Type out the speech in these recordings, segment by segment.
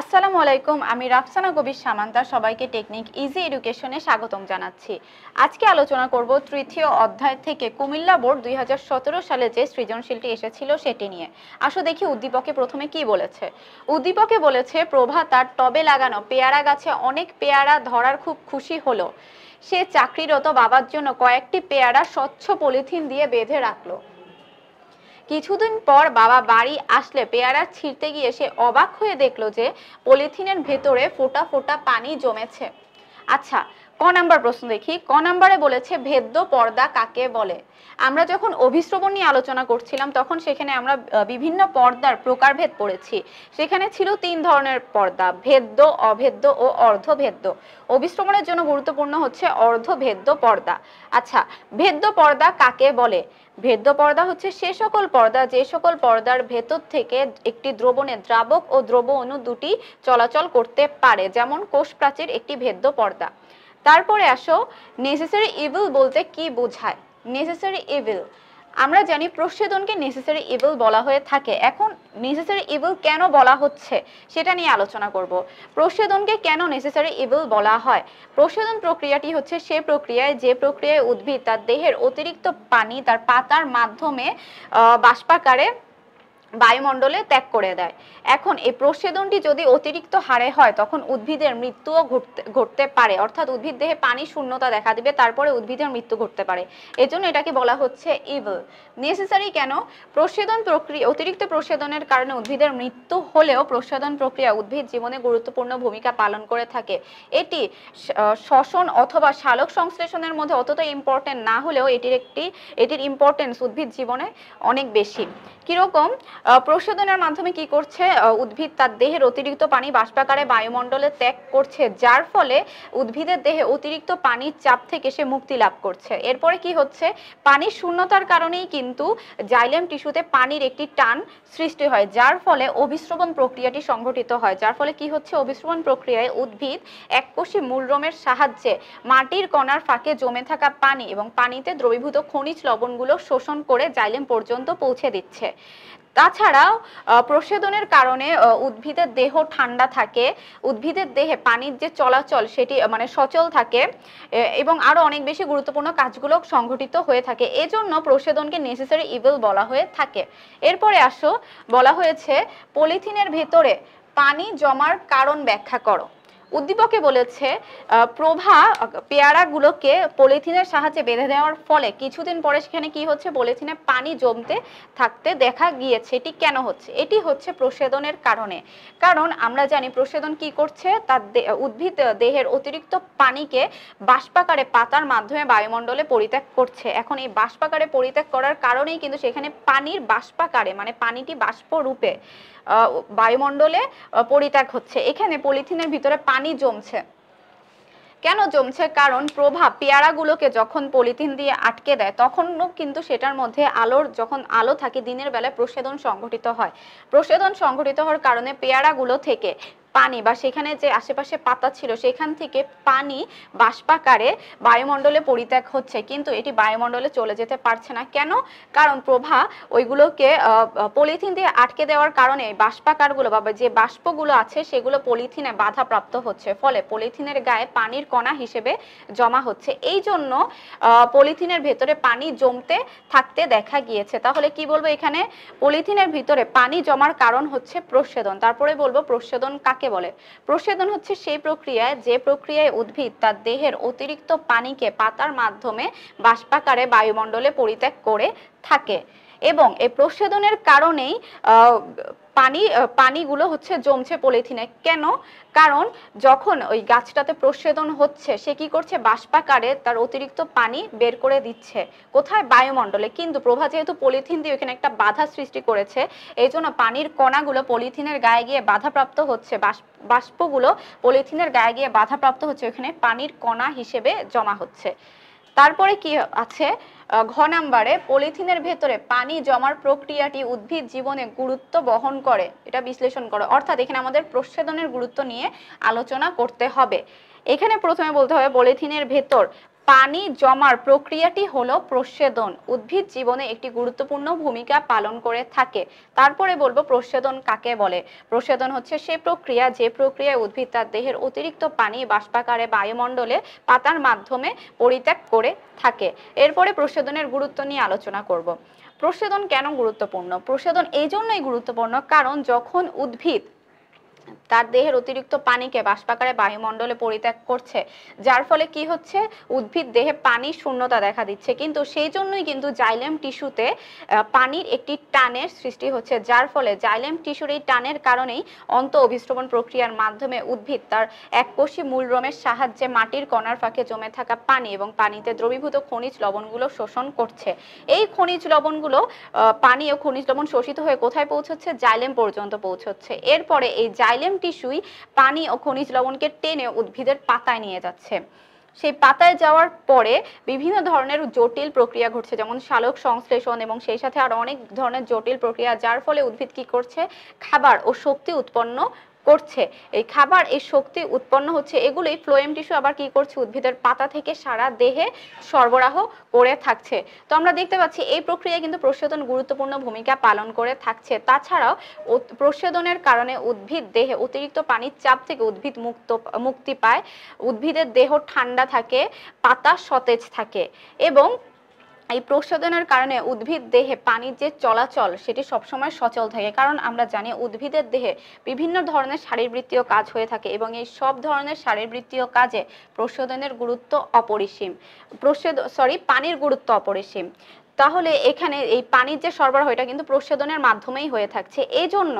আসসালামু আলাইকুম আমি রাফসানা কবির সামান্তা সবাইকে টেকনিক ইজি এডুকেশনে স্বাগতম জানাচ্ছি আজকে আলোচনা করব তৃতীয় অধ্যায় থেকে কুমিল্লা বোর্ড দুই সালে যে সৃজনশীলটি এসেছিল সেটি নিয়ে আসো দেখি উদ্দীপকে প্রথমে কি বলেছে উদ্দীপকে বলেছে প্রভা তার টবে লাগানো পেয়ারা গাছে অনেক পেয়ারা ধরার খুব খুশি হলো সে চাকরিরত বাবার জন্য কয়েকটি পেয়ারা স্বচ্ছ পলিথিন দিয়ে বেঁধে রাখলো কিছুদিন পর বাবা বাড়ি আসলে পেয়ারা ছিঁড়তে গিয়ে সে অবাক হয়ে দেখলো যে পলিথিনের ভেতরে ফোটা ফোটা পানি জমেছে আচ্ছা ক নাম্বার প্রশ্ন দেখি ক নাম্বারে বলেছে ভেদ্য পর্দা কাকে বলে আমরা যখন অভিশ্রবণ নিয়ে আলোচনা করছিলাম তখন সেখানে আমরা বিভিন্ন পর্দার প্রকারভেদ পড়েছি সেখানে ছিল তিন ধরনের পর্দা ভেদ্য অভেদ্য ও অর্ধভেদ্য অভিশ্রবণের জন্য গুরুত্বপূর্ণ হচ্ছে অর্ধভেদ্য পর্দা আচ্ছা ভেদ্য পর্দা কাকে বলে ভেদ্য পর্দা হচ্ছে সে সকল পর্দা যে সকল পর্দার ভেতর থেকে একটি দ্রবণে দ্রাবক ও দ্রব অণু দুটি চলাচল করতে পারে যেমন কোষ প্রাচীর একটি ভেদ্য পর্দা তারপরে আসো নেসেসারি ইভিল বলতে কি বোঝায় নেসেসারি ইভিল আমরা জানি প্রসেদনকে নেসেসারি ইভিল বলা হয়ে থাকে এখন নেসেসারি ইভিল কেন বলা হচ্ছে সেটা নিয়ে আলোচনা করব প্রসেদনকে কেন নেসেসারি ইভিল বলা হয় প্রসেদন প্রক্রিয়াটি হচ্ছে সে প্রক্রিয়ায় যে প্রক্রিয়ায় উদ্ভিদ তার দেহের অতিরিক্ত পানি তার পাতার মাধ্যমে বাষ্পাকারে বায়ুমণ্ডলে ত্যাগ করে দেয় এখন এই প্রসেদনটি যদি অতিরিক্ত হারে হয় তখন উদ্ভিদের মৃত্যুও ঘটতে ঘটতে পারে অর্থাৎ উদ্ভিদ দেহে পানি শূন্যতা দেখা দিবে তারপরে উদ্ভিদের মৃত্যু ঘটতে পারে এজন্য এটাকে বলা হচ্ছে ইভল নেসেসারি কেন প্রসেদন প্রক্রিয়া অতিরিক্ত প্রসেদনের কারণে উদ্ভিদের মৃত্যু হলেও প্রসেদন প্রক্রিয়া উদ্ভিদ জীবনে গুরুত্বপূর্ণ ভূমিকা পালন করে থাকে এটি শ্বসন অথবা শালক সংশ্লেষণের মধ্যে অতটা ইম্পর্টেন্ট না হলেও এটির একটি এটির ইম্পর্টেন্স উদ্ভিদ জীবনে অনেক বেশি কীরকম প্রশোধনের মাধ্যমে কি করছে উদ্ভিদ তার দেহের অতিরিক্ত পানি বাষ্পাকারে বায়ুমণ্ডলে ত্যাগ করছে যার ফলে উদ্ভিদের দেহে অতিরিক্ত পানির চাপ থেকে সে মুক্তি লাভ করছে এরপরে কি হচ্ছে পানির শূন্যতার কারণেই কিন্তু জাইলেম টিস্যুতে পানির একটি টান সৃষ্টি হয় যার ফলে অভিশ্রবণ প্রক্রিয়াটি সংঘটিত হয় যার ফলে কি হচ্ছে অভিশ্রবণ প্রক্রিয়ায় উদ্ভিদ এককোষী মূলরমের সাহায্যে মাটির কণার ফাঁকে জমে থাকা পানি এবং পানিতে দ্রবীভূত খনিজ লবণগুলো শোষণ করে জাইলেম পর্যন্ত পৌঁছে দিচ্ছে তাছাড়াও প্রসেদনের কারণে উদ্ভিদের দেহ ঠান্ডা থাকে উদ্ভিদের দেহে পানির যে চলাচল সেটি মানে সচল থাকে এবং আরও অনেক বেশি গুরুত্বপূর্ণ কাজগুলো সংঘটিত হয়ে থাকে এজন্য প্রসেদনকে নেসেসারি ইভেল বলা হয়ে থাকে এরপরে আসো বলা হয়েছে পলিথিনের ভেতরে পানি জমার কারণ ব্যাখ্যা করো উদ্দীপকে বলেছে প্রভা পেয়ারাগুলোকে পলিথিনের সাহায্যে বেঁধে দেওয়ার ফলে কিছুদিন পরে সেখানে কি হচ্ছে পলিথিনে পানি জমতে থাকতে দেখা গিয়েছে এটি কেন হচ্ছে এটি হচ্ছে প্রসেদনের কারণে কারণ আমরা জানি প্রসেদন কি করছে তার উদ্ভিদ দেহের অতিরিক্ত পানিকে বাষ্পাকারে পাতার মাধ্যমে বায়ুমণ্ডলে পরিত্যাগ করছে এখন এই বাষ্পাকারে পরিত্যাগ করার কারণেই কিন্তু সেখানে পানির বাষ্পাকারে মানে পানিটি বাষ্প রূপে বায়ুমণ্ডলে পরিত্যাগ হচ্ছে এখানে পলিথিনের ভিতরে পানি জমছে কেন জমছে কারণ প্রভাব পেয়ারাগুলোকে যখন পলিথিন দিয়ে আটকে দেয় তখনও কিন্তু সেটার মধ্যে আলোর যখন আলো থাকে দিনের বেলায় প্রসেদন সংঘটিত হয় প্রসেদন সংঘটিত হওয়ার কারণে পেয়ারাগুলো থেকে পানি বা সেখানে যে আশেপাশে পাতা ছিল সেখান থেকে পানি বাষ্পাকারে বায়ুমণ্ডলে পরিত্যাগ হচ্ছে কিন্তু এটি বায়ুমণ্ডলে চলে যেতে পারছে না কেন কারণ প্রভা ওইগুলোকে পলিথিন দিয়ে আটকে দেওয়ার কারণে বাষ্পাকারগুলো বা যে বাষ্পগুলো আছে সেগুলো পলিথিনে বাধাপ্রাপ্ত হচ্ছে ফলে পলিথিনের গায়ে পানির কণা হিসেবে জমা হচ্ছে এই জন্য পলিথিনের ভেতরে পানি জমতে থাকতে দেখা গিয়েছে তাহলে কি বলবো এখানে পলিথিনের ভিতরে পানি জমার কারণ হচ্ছে প্রসেদন তারপরে বলবো প্রসেদন কাকে কাকে বলে প্রসেদন হচ্ছে সেই প্রক্রিয়া যে প্রক্রিয়ায় উদ্ভিদ তার দেহের অতিরিক্ত পানিকে পাতার মাধ্যমে বাষ্পাকারে বায়ুমণ্ডলে পরিত্যাগ করে থাকে এবং এই প্রসেদনের কারণেই পানি পানিগুলো হচ্ছে জমছে পলিথিনে কেন কারণ যখন ওই গাছটাতে প্রসেদন হচ্ছে সে কি করছে বাষ্পাকারে তার অতিরিক্ত পানি বের করে দিচ্ছে কোথায় বায়ুমণ্ডলে কিন্তু প্রভা যেহেতু পলিথিন দিয়ে ওইখানে একটা বাধা সৃষ্টি করেছে এই জন্য পানির কণাগুলো পলিথিনের গায়ে গিয়ে বাধাপ্রাপ্ত হচ্ছে বাষ্পগুলো পলিথিনের গায়ে গিয়ে বাধাপ্রাপ্ত হচ্ছে ওইখানে পানির কণা হিসেবে জমা হচ্ছে তারপরে কি আছে ঘ নাম্বারে পলিথিনের ভেতরে পানি জমার প্রক্রিয়াটি উদ্ভিদ জীবনে গুরুত্ব বহন করে এটা বিশ্লেষণ করে অর্থাৎ এখানে আমাদের প্রচ্ছেদনের গুরুত্ব নিয়ে আলোচনা করতে হবে এখানে প্রথমে বলতে হবে পলিথিনের ভেতর পানি জমার প্রক্রিয়াটি হলো প্রচ্ছেদন উদ্ভিদ জীবনে একটি গুরুত্বপূর্ণ ভূমিকা পালন করে থাকে তারপরে বলবো প্রচ্ছেদন কাকে বলে প্রচ্ছেদন হচ্ছে সে প্রক্রিয়া যে প্রক্রিয়ায় উদ্ভিদ তার দেহের অতিরিক্ত পানি বাষ্পাকারে বায়ুমণ্ডলে পাতার মাধ্যমে পরিত্যাগ করে থাকে এরপরে প্রচ্ছেদনের গুরুত্ব নিয়ে আলোচনা করব প্রচ্ছেদন কেন গুরুত্বপূর্ণ প্রচ্ছেদন এই জন্যই গুরুত্বপূর্ণ কারণ যখন উদ্ভিদ তার দেহের অতিরিক্ত পানিকে বাষ্পাকারে বায়ুমণ্ডলে পরিত্যাগ করছে যার ফলে কি হচ্ছে উদ্ভিদ দেহে পানির শূন্যতা দেখা দিচ্ছে কিন্তু সেই জন্যই কিন্তু জাইলেম টিস্যুতে পানির একটি টানের সৃষ্টি হচ্ছে যার ফলে জাইলেম টিস্যুর এই টানের কারণেই অন্ত অভিশ্রবণ প্রক্রিয়ার মাধ্যমে উদ্ভিদ তার এককোষী মূলরমের সাহায্যে মাটির কণার ফাঁকে জমে থাকা পানি এবং পানিতে দ্রবীভূত খনিজ লবণগুলো শোষণ করছে এই খনিজ লবণগুলো পানি ও খনিজ লবণ শোষিত হয়ে কোথায় পৌঁছচ্ছে জাইলেম পর্যন্ত পৌঁছচ্ছে এরপরে এই জাইলেম সাইলেম টিস্যুই পানি ও খনিজ লবণকে টেনে উদ্ভিদের পাতায় নিয়ে যাচ্ছে সেই পাতায় যাওয়ার পরে বিভিন্ন ধরনের জটিল প্রক্রিয়া ঘটছে যেমন শালক সংশ্লেষণ এবং সেই সাথে আরো অনেক ধরনের জটিল প্রক্রিয়া যার ফলে উদ্ভিদ কি করছে খাবার ও শক্তি উৎপন্ন করছে এই খাবার এই শক্তি উৎপন্ন হচ্ছে এগুলোই ফ্লোয়েম টিস্যু আবার কি করছে উদ্ভিদের পাতা থেকে সারা দেহে সরবরাহ করে থাকছে তো আমরা দেখতে পাচ্ছি এই প্রক্রিয়া কিন্তু প্রশোধন গুরুত্বপূর্ণ ভূমিকা পালন করে থাকছে তাছাড়াও প্রশোধনের কারণে উদ্ভিদ দেহে অতিরিক্ত পানির চাপ থেকে উদ্ভিদ মুক্ত মুক্তি পায় উদ্ভিদের দেহ ঠান্ডা থাকে পাতা সতেজ থাকে এবং এই প্রসাদনের কারণে উদ্ভিদ দেহে পানির যে চলাচল সেটি সবসময় সচল থাকে কারণ আমরা জানি উদ্ভিদের দেহে বিভিন্ন ধরনের শারীরবৃত্তীয় কাজ হয়ে থাকে এবং এই সব ধরনের শারীরবৃত্তীয় কাজে প্রসাদনের গুরুত্ব অপরিসীম প্রসাদ সরি পানির গুরুত্ব অপরিসীম তাহলে এখানে এই পানির যে সরবরাহ এটা কিন্তু প্রসাদনের মাধ্যমেই হয়ে থাকছে এই জন্য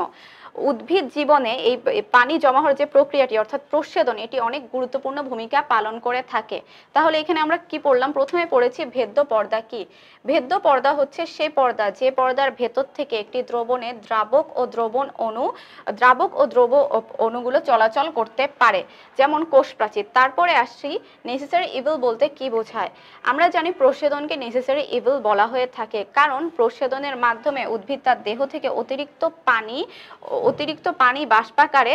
উদ্ভিদ জীবনে এই পানি জমা হওয়ার যে প্রক্রিয়াটি অর্থাৎ প্রসেদন এটি অনেক গুরুত্বপূর্ণ ভূমিকা পালন করে থাকে তাহলে এখানে আমরা কি পড়লাম প্রথমে পড়েছি ভেদ্য পর্দা কি ভেদ্য পর্দা হচ্ছে সে পর্দা যে পর্দার ভেতর থেকে একটি দ্রবণে দ্রাবক ও দ্রবণ অণু দ্রাবক ও দ্রব অণুগুলো চলাচল করতে পারে যেমন কোষ প্রাচীর তারপরে আসছি নেসেসারি ইভিল বলতে কি বোঝায় আমরা জানি প্রসেদনকে নেসেসারি ইভিল বলা হয়ে থাকে কারণ প্রসেদনের মাধ্যমে উদ্ভিদ তার দেহ থেকে অতিরিক্ত পানি অতিরিক্ত পানি বাষ্পাকারে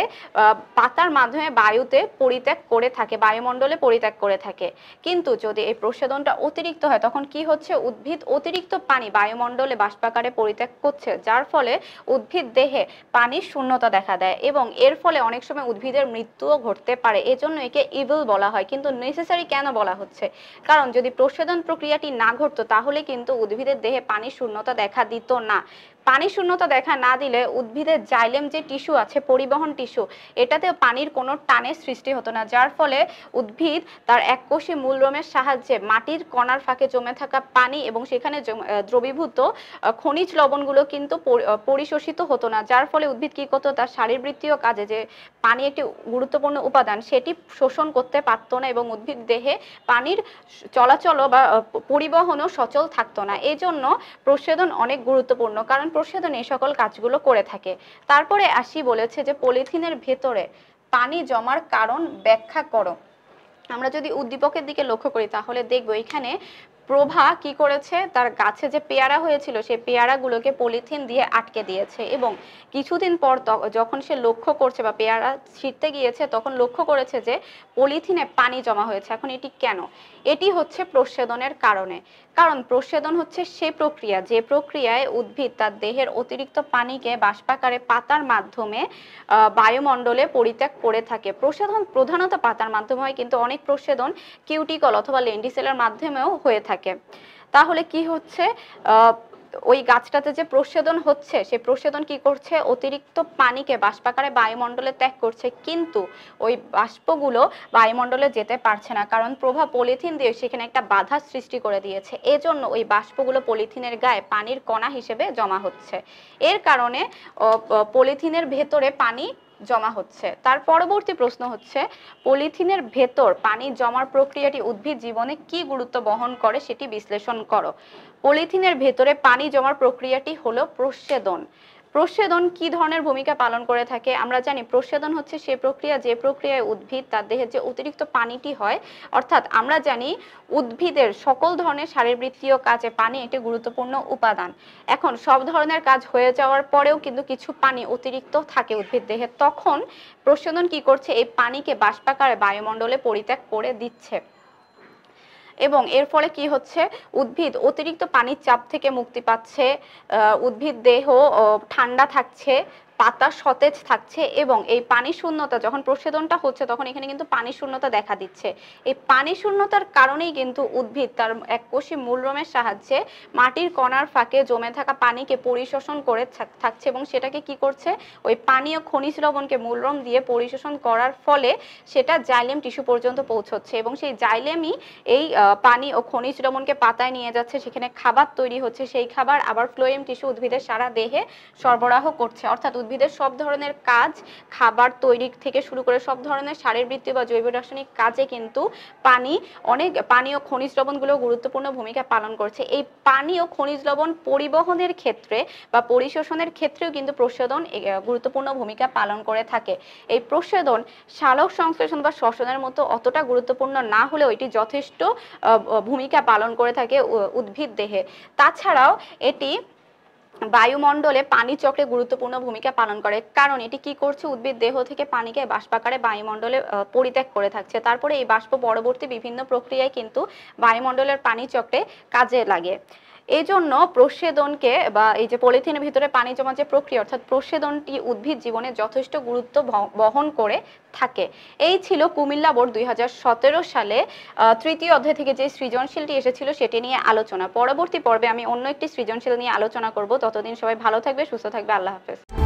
পাতার মাধ্যমে বায়ুতে পরিত্যাগ করে থাকে বায়ুমণ্ডলে পরিত্যাগ করে থাকে কিন্তু যদি এই প্রসাদনটা অতিরিক্ত হয় তখন কি হচ্ছে উদ্ভিদ অতিরিক্ত পানি বায়ুমণ্ডলে বাষ্পাকারে পরিত্যাগ করছে যার ফলে উদ্ভিদ দেহে পানির শূন্যতা দেখা দেয় এবং এর ফলে অনেক সময় উদ্ভিদের মৃত্যুও ঘটতে পারে এজন্য একে ইভিল বলা হয় কিন্তু নেসেসারি কেন বলা হচ্ছে কারণ যদি প্রসাদন প্রক্রিয়াটি না ঘটতো তাহলে কিন্তু উদ্ভিদের দেহে পানির শূন্যতা দেখা দিত না পানি শূন্যতা দেখা না দিলে উদ্ভিদের জাইলেম যে টিস্যু আছে পরিবহন টিস্যু এটাতে পানির কোনো টানের সৃষ্টি হতো না যার ফলে উদ্ভিদ তার এককোষী মূলরমের সাহায্যে মাটির কণার ফাঁকে জমে থাকা পানি এবং সেখানে দ্রবীভূত খনিজ লবণগুলো কিন্তু পরিশোষিত হতো না যার ফলে উদ্ভিদ কী করতো তার শারীরবৃত্তীয় কাজে যে পানি একটি গুরুত্বপূর্ণ উপাদান সেটি শোষণ করতে পারতো না এবং উদ্ভিদ দেহে পানির চলাচল বা পরিবহনও সচল থাকতো না এই জন্য প্রসেদন অনেক গুরুত্বপূর্ণ কারণ প্রসাধন এই সকল কাজগুলো করে থাকে তারপরে আসি বলেছে যে পলিথিনের ভেতরে পানি জমার কারণ ব্যাখ্যা করো আমরা যদি উদ্দীপকের দিকে লক্ষ্য করি তাহলে দেখবো এখানে প্রভা কি করেছে তার গাছে যে পেয়ারা হয়েছিল সেই পেয়ারাগুলোকে পলিথিন দিয়ে আটকে দিয়েছে এবং কিছুদিন পর যখন সে লক্ষ্য করছে বা পেয়ারা ছিঁড়তে গিয়েছে তখন লক্ষ্য করেছে যে পলিথিনে পানি জমা হয়েছে এখন এটি কেন এটি হচ্ছে প্রসেদনের কারণে কারণ প্রসেদন হচ্ছে সে প্রক্রিয়া যে প্রক্রিয়ায় উদ্ভিদ তার দেহের অতিরিক্ত পানিকে বাষ্পাকারে পাতার মাধ্যমে বায়ুমণ্ডলে পরিত্যাগ করে থাকে প্রসেদন প্রধানত পাতার মাধ্যমে হয় কিন্তু অনেক প্রসেদন কিউটিকল অথবা লেন্ডিসেলের মাধ্যমেও হয়ে থাকে থাকে তাহলে কি হচ্ছে ওই গাছটাতে যে প্রসেদন হচ্ছে সে প্রসেদন কি করছে অতিরিক্ত পানিকে বাষ্পাকারে বায়ুমণ্ডলে ত্যাগ করছে কিন্তু ওই বাষ্পগুলো বায়ুমণ্ডলে যেতে পারছে না কারণ প্রভা পলিথিন দিয়ে সেখানে একটা বাধা সৃষ্টি করে দিয়েছে এজন্য ওই বাষ্পগুলো পলিথিনের গায়ে পানির কণা হিসেবে জমা হচ্ছে এর কারণে পলিথিনের ভেতরে পানি জমা হচ্ছে তার পরবর্তী প্রশ্ন হচ্ছে পলিথিনের ভেতর পানি জমার প্রক্রিয়াটি উদ্ভিদ জীবনে কি গুরুত্ব বহন করে সেটি বিশ্লেষণ করো পলিথিনের ভেতরে পানি জমার প্রক্রিয়াটি হলো প্রচ্ছেদন প্রসেদন কি ধরনের ভূমিকা পালন করে থাকে আমরা জানি প্রসেদন হচ্ছে সে প্রক্রিয়া যে প্রক্রিয়ায় উদ্ভিদ তার দেহের যে অতিরিক্ত পানিটি হয় অর্থাৎ আমরা জানি উদ্ভিদের সকল ধরনের শারীরবৃত্তীয় কাজে পানি একটি গুরুত্বপূর্ণ উপাদান এখন সব ধরনের কাজ হয়ে যাওয়ার পরেও কিন্তু কিছু পানি অতিরিক্ত থাকে উদ্ভিদ দেহে তখন প্রসেদন কি করছে এই পানিকে বাষ্পাকারে বায়ুমণ্ডলে পরিত্যাগ করে দিচ্ছে এবং এর ফলে কি হচ্ছে উদ্ভিদ অতিরিক্ত পানির চাপ থেকে মুক্তি পাচ্ছে উদ্ভিদ দেহ ঠান্ডা থাকছে পাতা সতেজ থাকছে এবং এই পানি শূন্যতা যখন প্রসেদনটা হচ্ছে তখন এখানে কিন্তু পানি শূন্যতা দেখা দিচ্ছে এই পানি শূন্যতার কারণেই কিন্তু উদ্ভিদ তার এক এককোষী মূলরমের সাহায্যে মাটির কণার ফাঁকে জমে থাকা পানিকে পরিশোষণ করে থাকছে এবং সেটাকে কি করছে ওই পানি ও খনিজ লবণকে মূলরম দিয়ে পরিশোষণ করার ফলে সেটা জাইলেম টিস্যু পর্যন্ত পৌঁছচ্ছে এবং সেই জাইলেমই এই পানি ও খনিজ লবণকে পাতায় নিয়ে যাচ্ছে সেখানে খাবার তৈরি হচ্ছে সেই খাবার আবার ফ্লোয়েম টিস্যু উদ্ভিদের সারা দেহে সরবরাহ করছে অর্থাৎ উদ্ভিদ উদ্ভিদের সব ধরনের কাজ খাবার তৈরি থেকে শুরু করে সব ধরনের বৃত্তি বা জৈব রাসায়নিক কাজে কিন্তু পানি অনেক পানি ও খনিজ লবণগুলো গুরুত্বপূর্ণ ভূমিকা পালন করছে এই পানি ও খনিজ লবণ পরিবহনের ক্ষেত্রে বা পরিশোষণের ক্ষেত্রেও কিন্তু প্রশোধন গুরুত্বপূর্ণ ভূমিকা পালন করে থাকে এই প্রশোধন শালক সংশ্লেষণ বা শ্বসনের মতো অতটা গুরুত্বপূর্ণ না হলেও এটি যথেষ্ট ভূমিকা পালন করে থাকে উদ্ভিদ দেহে তাছাড়াও এটি বায়ুমণ্ডলে পানি চক্রে গুরুত্বপূর্ণ ভূমিকা পালন করে কারণ এটি কি করছে উদ্ভিদ দেহ থেকে পানিকে বাষ্পাকারে বায়ুমণ্ডলে পরিত্যাগ করে থাকছে তারপরে এই বাষ্প পরবর্তী বিভিন্ন প্রক্রিয়ায় কিন্তু বায়ুমণ্ডলের পানি চক্রে কাজে লাগে এই জন্য প্রসেদনকে বা এই যে পলিথিনের ভিতরে পানি জমা যে প্রক্রিয়া অর্থাৎ প্রসেদনটি উদ্ভিদ জীবনে যথেষ্ট গুরুত্ব বহন করে থাকে এই ছিল কুমিল্লা বোর্ড দুই সালে তৃতীয় অধ্যায় থেকে যে সৃজনশীলটি এসেছিল সেটি নিয়ে আলোচনা পরবর্তী পর্বে আমি অন্য একটি সৃজনশীল নিয়ে আলোচনা করব ততদিন সবাই ভালো থাকবে সুস্থ থাকবে আল্লাহ হাফেজ